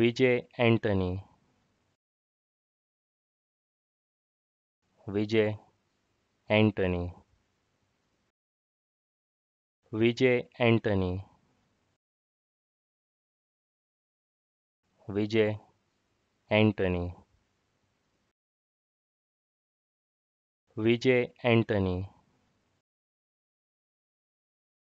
Vijay Antony. Vijay Antony. Vijay Antony. Vijay Antony. Vijay Antony.